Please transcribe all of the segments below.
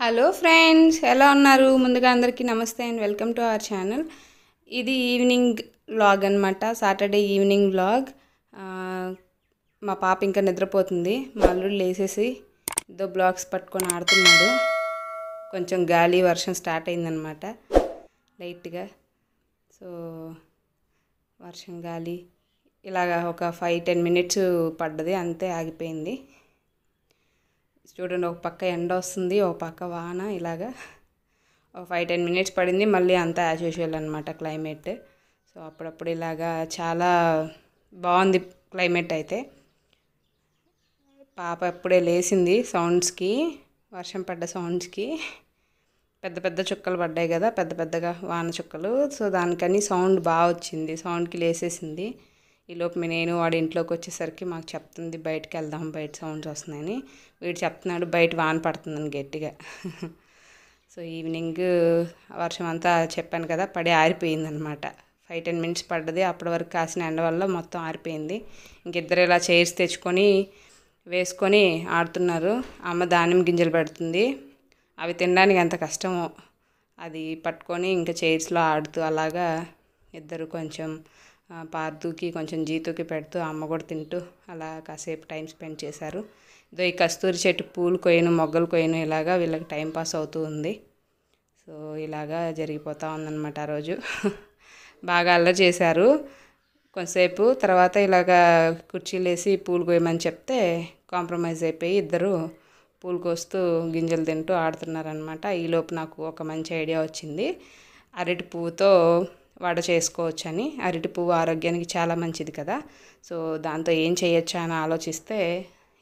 Hello friends ఎలా ఉన్నారు ముందుగా అందరికీ నమస్తే and welcome to our channel ఇది ఈవినింగ్ వ్లాగ్ అనమాట సాటర్డే ఈవినింగ్ వ్లాగ్ మా పాప ఇంకా నిద్రపోతుంది మా అల్లుడు లేసేసి ఏదో బ్లాగ్స్ పట్టుకొని ఆడుతున్నాడు కొంచెం గాలి వర్షం స్టార్ట్ అయిందనమాట లైట్గా సో వర్షం గాలి ఇలాగ ఒక ఫైవ్ టెన్ మినిట్స్ పడ్డది అంతే ఆగిపోయింది చూడండి ఒక పక్క ఎండ వస్తుంది ఒక పక్క వాన ఇలాగా ఒక ఫైవ్ టెన్ మినిట్స్ పడింది మళ్ళీ అంతా యాజ్ యూజువల్ అనమాట క్లైమేట్ సో అప్పుడప్పుడు ఇలాగా చాలా బాగుంది క్లైమేట్ అయితే పాప అప్పుడే లేచింది సౌండ్స్కి వర్షం పడ్డ సౌండ్స్కి పెద్ద పెద్ద చుక్కలు పడ్డాయి కదా పెద్ద పెద్దగా వాన చుక్కలు సో దానికని సౌండ్ బాగా వచ్చింది సౌండ్కి లేసేసింది ఈలోపు నేను వాడి ఇంట్లోకి వచ్చేసరికి మాకు చెప్తుంది బయటకు వెళ్దాం బయట సౌండ్స్ వస్తున్నాయని వీడు చెప్తున్నాడు బయట వాన పడుతుందని గట్టిగా సో ఈవినింగ్ వర్షం అంతా చెప్పాను కదా పడి ఆరిపోయిందనమాట ఫైవ్ టెన్ మినిట్స్ పడ్డది అప్పటి వరకు కాసిన ఎండ వల్ల మొత్తం ఆరిపోయింది ఇంకిద్దరు ఇలా చైర్స్ తెచ్చుకొని వేసుకొని ఆడుతున్నారు అమ్మ దానిమ్మ గింజలు పెడుతుంది అవి తినడానికి ఎంత కష్టమో అది పట్టుకొని ఇంకా చైర్స్లో ఆడుతూ అలాగా ఇద్దరు కొంచెం పార్దుకి కొంచెం జీతుకి పెడుతూ అమ్మ కూడా తింటూ అలా కాసేపు టైం స్పెండ్ చేశారు ఇదో ఈ కస్తూరి చెట్టు పూలు కొయ్యను మొగ్గలు కొయ్యను ఇలాగా వీళ్ళకి టైం పాస్ అవుతూ ఉంది సో ఇలాగా జరిగిపోతూ ఉందన్నమాట ఆ రోజు బాగా అల్లరి చేశారు కొంతసేపు తర్వాత ఇలాగా కుర్చీలు వేసి పూలు కొయ్యమని చెప్తే కాంప్రమైజ్ అయిపోయి ఇద్దరు పూలు కోస్తూ గింజలు తింటూ ఆడుతున్నారనమాట ఈలోపు నాకు ఒక మంచి ఐడియా వచ్చింది అరటి పువ్వుతో వడ చేసుకోవచ్చని అరటి పువ్వు ఆరోగ్యానికి చాలా మంచిది కదా సో దాంతో ఏం చేయొచ్చా అని ఆలోచిస్తే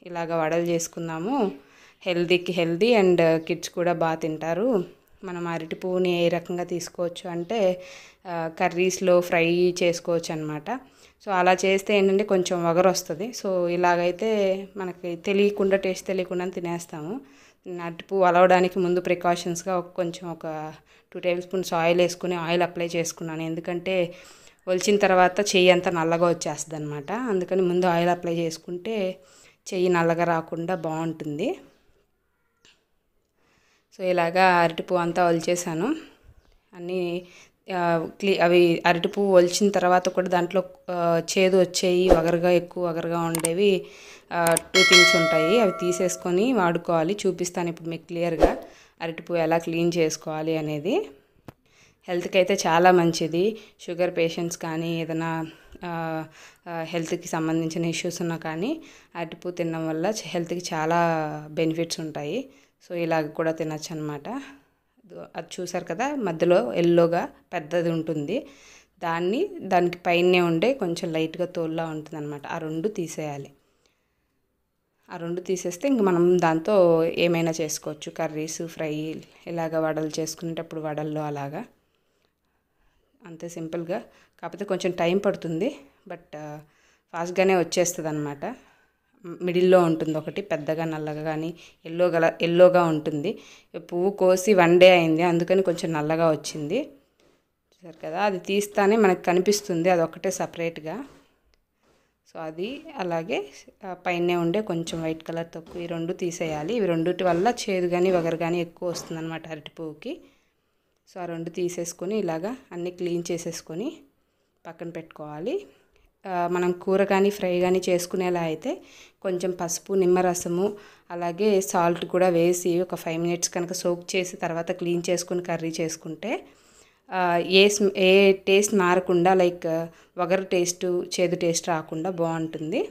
ఇలాగ వడలు చేసుకున్నాము హెల్దీకి హెల్దీ అండ్ కిడ్స్ కూడా బాగా తింటారు మనం అరటి పువ్వుని ఏ రకంగా తీసుకోవచ్చు అంటే కర్రీస్లో ఫ్రై చేసుకోవచ్చు అనమాట సో అలా చేస్తే ఏంటంటే కొంచెం వగరు వస్తుంది సో ఇలాగైతే మనకి తెలియకుండా టేస్ట్ తెలియకుండా తినేస్తాము పువ్వు అలవడానికి ముందు ప్రికాషన్స్గా కొంచెం ఒక టూ టేబుల్ స్పూన్స్ ఆయిల్ వేసుకుని ఆయిల్ అప్లై చేసుకున్నాను ఎందుకంటే ఒలిచిన తర్వాత చెయ్యి అంతా నల్లగా వచ్చేస్తుంది అనమాట అందుకని ముందు ఆయిల్ అప్లై చేసుకుంటే చెయ్యి నల్లగా రాకుండా బాగుంటుంది సో ఇలాగా అరటిపువ్వు అంతా ఒలిచేసాను అన్నీ క్లీ అవి పువ్వు ఒలిచిన తర్వాత కూడా దాంట్లో చేదు వచ్చేవి వగరగా ఎక్కువ వగరగా ఉండేవి టూ థింగ్స్ ఉంటాయి అవి తీసేసుకొని వాడుకోవాలి చూపిస్తాను ఇప్పుడు మీకు క్లియర్గా అరటి పువ్వు ఎలా క్లీన్ చేసుకోవాలి అనేది హెల్త్కి అయితే చాలా మంచిది షుగర్ పేషెంట్స్ కానీ ఏదైనా హెల్త్కి సంబంధించిన ఇష్యూస్ ఉన్నా కానీ అరటి పువ్వు తినడం వల్ల హెల్త్కి చాలా బెనిఫిట్స్ ఉంటాయి సో ఇలాగ కూడా తినచ్చు అనమాట అది చూసారు కదా మధ్యలో ఎల్లోగా పెద్దది ఉంటుంది దాన్ని దానికి పైనే ఉండే కొంచెం లైట్గా తోల్లా ఉంటుంది అనమాట ఆ రెండు తీసేయాలి ఆ రెండు తీసేస్తే ఇంక మనం దాంతో ఏమైనా చేసుకోవచ్చు కర్రీస్ ఫ్రై ఇలాగ వడలు చేసుకునేటప్పుడు వడల్లో అలాగా అంతే సింపుల్గా కాకపోతే కొంచెం టైం పడుతుంది బట్ ఫాస్ట్గానే వచ్చేస్తుంది అనమాట మిడిల్లో ఉంటుంది ఒకటి పెద్దగా నల్లగా కానీ ఎల్లో గల ఎల్లోగా ఉంటుంది పువ్వు కోసి వన్ డే అయింది అందుకని కొంచెం నల్లగా వచ్చింది చూసారు కదా అది తీస్తానే మనకు కనిపిస్తుంది అది ఒకటే సపరేట్గా సో అది అలాగే పైనే ఉండే కొంచెం వైట్ కలర్ తక్కువ ఈ రెండు తీసేయాలి ఇవి రెండుటి వల్ల చేదు కానీ వగరు కానీ ఎక్కువ వస్తుంది అనమాట అరటి పువ్వుకి సో ఆ రెండు తీసేసుకొని ఇలాగా అన్నీ క్లీన్ చేసేసుకొని పక్కన పెట్టుకోవాలి మనం కూర కానీ ఫ్రై కానీ చేసుకునేలా అయితే కొంచెం పసుపు నిమ్మరసము అలాగే సాల్ట్ కూడా వేసి ఒక ఫైవ్ మినిట్స్ కనుక సోక్ చేసి తర్వాత క్లీన్ చేసుకుని కర్రీ చేసుకుంటే ఏ ఏ టేస్ట్ మారకుండా లైక్ వగరు టేస్ట్ చేదు టేస్ట్ రాకుండా బాగుంటుంది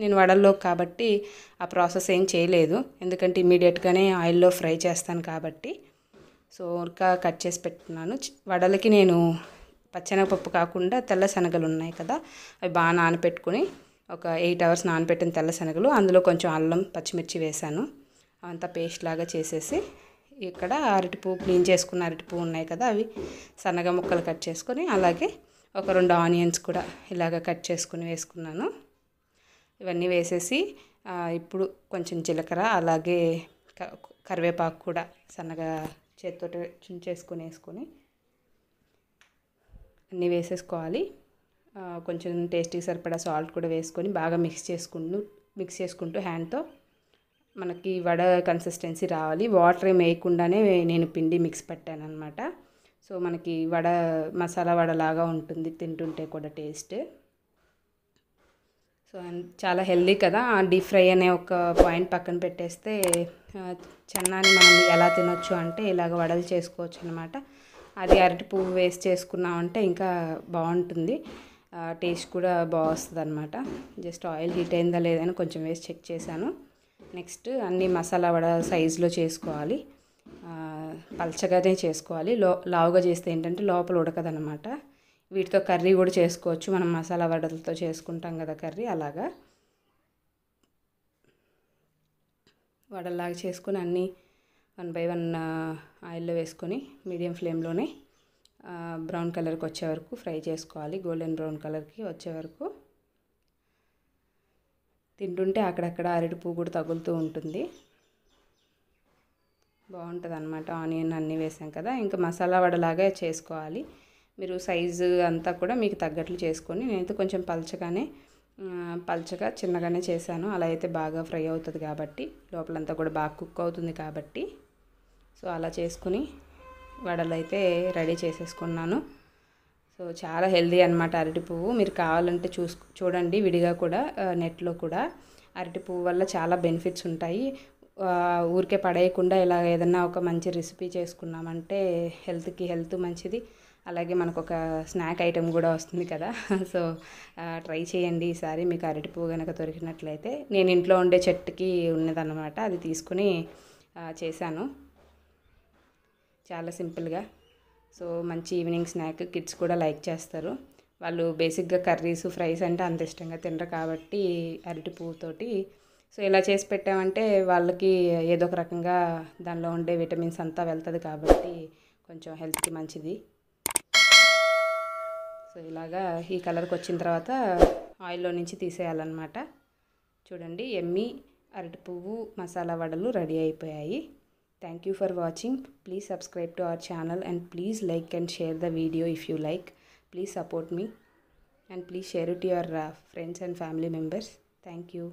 నేను వడల్లో కాబట్టి ఆ ప్రాసెస్ ఏం చేయలేదు ఎందుకంటే ఇమీడియట్గానే ఆయిల్లో ఫ్రై చేస్తాను కాబట్టి సో ఉరక కట్ చేసి పెట్టుకున్నాను వడలకి నేను పచ్చెనగపప్పు కాకుండా తెల్ల శనగలు ఉన్నాయి కదా అవి బాగా నానపెట్టుకుని ఒక ఎయిట్ అవర్స్ నానపెట్టిన తెల్ల శనగలు అందులో కొంచెం అల్లం పచ్చిమిర్చి వేశాను అంతా పేస్ట్ లాగా చేసేసి ఇక్కడ అరటిపువ్వు క్లీన్ చేసుకున్న పువ్వు ఉన్నాయి కదా అవి సన్నగా ముక్కలు కట్ చేసుకొని అలాగే ఒక రెండు ఆనియన్స్ కూడా ఇలాగ కట్ చేసుకుని వేసుకున్నాను ఇవన్నీ వేసేసి ఇప్పుడు కొంచెం జీలకర్ర అలాగే కరివేపాకు కూడా సన్నగా చేతితో చుంచేసుకొని వేసుకొని అన్నీ వేసేసుకోవాలి కొంచెం టేస్టీకి సరిపడా సాల్ట్ కూడా వేసుకొని బాగా మిక్స్ చేసుకుంటూ మిక్స్ చేసుకుంటూ హ్యాండ్తో మనకి వడ కన్సిస్టెన్సీ రావాలి వాటర్ ఏం వేయకుండానే నేను పిండి మిక్స్ పెట్టాను అనమాట సో మనకి వడ మసాలా వడలాగా ఉంటుంది తింటుంటే కూడా టేస్ట్ సో చాలా హెల్దీ కదా డీప్ ఫ్రై అనే ఒక పాయింట్ పక్కన పెట్టేస్తే చెన్నాన్ని మనం ఎలా తినొచ్చు అంటే ఇలాగ వడలు చేసుకోవచ్చు అనమాట అది అరటి పువ్వు వేస్ట్ చేసుకున్నామంటే ఇంకా బాగుంటుంది టేస్ట్ కూడా బాగా వస్తుంది అనమాట జస్ట్ ఆయిల్ హీట్ అయిందా లేదని కొంచెం వేసి చెక్ చేశాను నెక్స్ట్ అన్ని మసాలా వడ సైజులో చేసుకోవాలి పల్చగానే చేసుకోవాలి లో లావుగా చేస్తే ఏంటంటే లోపల ఉడకదనమాట వీటితో కర్రీ కూడా చేసుకోవచ్చు మనం మసాలా వడలతో చేసుకుంటాం కదా కర్రీ అలాగా వడలాగా చేసుకుని అన్నీ వన్ బై వన్ ఆయిల్లో వేసుకొని మీడియం ఫ్లేమ్లోనే బ్రౌన్ కలర్కి వచ్చే వరకు ఫ్రై చేసుకోవాలి గోల్డెన్ బ్రౌన్ కలర్కి వచ్చే వరకు తింటుంటే అక్కడక్కడ అరటి పువ్వు కూడా తగులుతూ ఉంటుంది బాగుంటుంది అనమాట ఆనియన్ అన్నీ వేసాం కదా ఇంకా మసాలా వడలాగా చేసుకోవాలి మీరు సైజు అంతా కూడా మీకు తగ్గట్లు చేసుకొని నేనైతే కొంచెం పలచగానే పలచగా చిన్నగానే చేశాను అలా అయితే బాగా ఫ్రై అవుతుంది కాబట్టి లోపలంతా కూడా బాగా కుక్ అవుతుంది కాబట్టి సో అలా చేసుకుని వడలు అయితే రెడీ చేసేసుకున్నాను సో చాలా హెల్దీ అనమాట అరటి పువ్వు మీరు కావాలంటే చూసు చూడండి విడిగా కూడా నెట్లో కూడా అరటి పువ్వు వల్ల చాలా బెనిఫిట్స్ ఉంటాయి ఊరికే పడేయకుండా ఇలా ఏదన్నా ఒక మంచి రెసిపీ చేసుకున్నామంటే హెల్త్కి హెల్త్ మంచిది అలాగే మనకు ఒక స్నాక్ ఐటెం కూడా వస్తుంది కదా సో ట్రై చేయండి ఈసారి మీకు అరటి పువ్వు కనుక దొరికినట్లయితే నేను ఇంట్లో ఉండే చెట్టుకి ఉన్నదన్నమాట అది తీసుకుని చేశాను చాలా సింపుల్గా సో మంచి ఈవినింగ్ స్నాక్ కిడ్స్ కూడా లైక్ చేస్తారు వాళ్ళు బేసిక్గా కర్రీస్ ఫ్రైస్ అంటే అంత ఇష్టంగా తినరు కాబట్టి అరటి పువ్వుతోటి సో ఇలా చేసి పెట్టామంటే వాళ్ళకి ఏదో ఒక రకంగా దానిలో ఉండే విటమిన్స్ అంతా వెళ్తుంది కాబట్టి కొంచెం హెల్త్కి మంచిది సో ఇలాగా ఈ కలర్కి వచ్చిన తర్వాత ఆయిల్లో నుంచి తీసేయాలన్నమాట చూడండి ఎమ్మి అరటి పువ్వు మసాలా వడలు రెడీ అయిపోయాయి Thank you for watching. Please subscribe to our channel and please like and share the video if you like. Please support me and please share it to your uh, friends and family members. Thank you.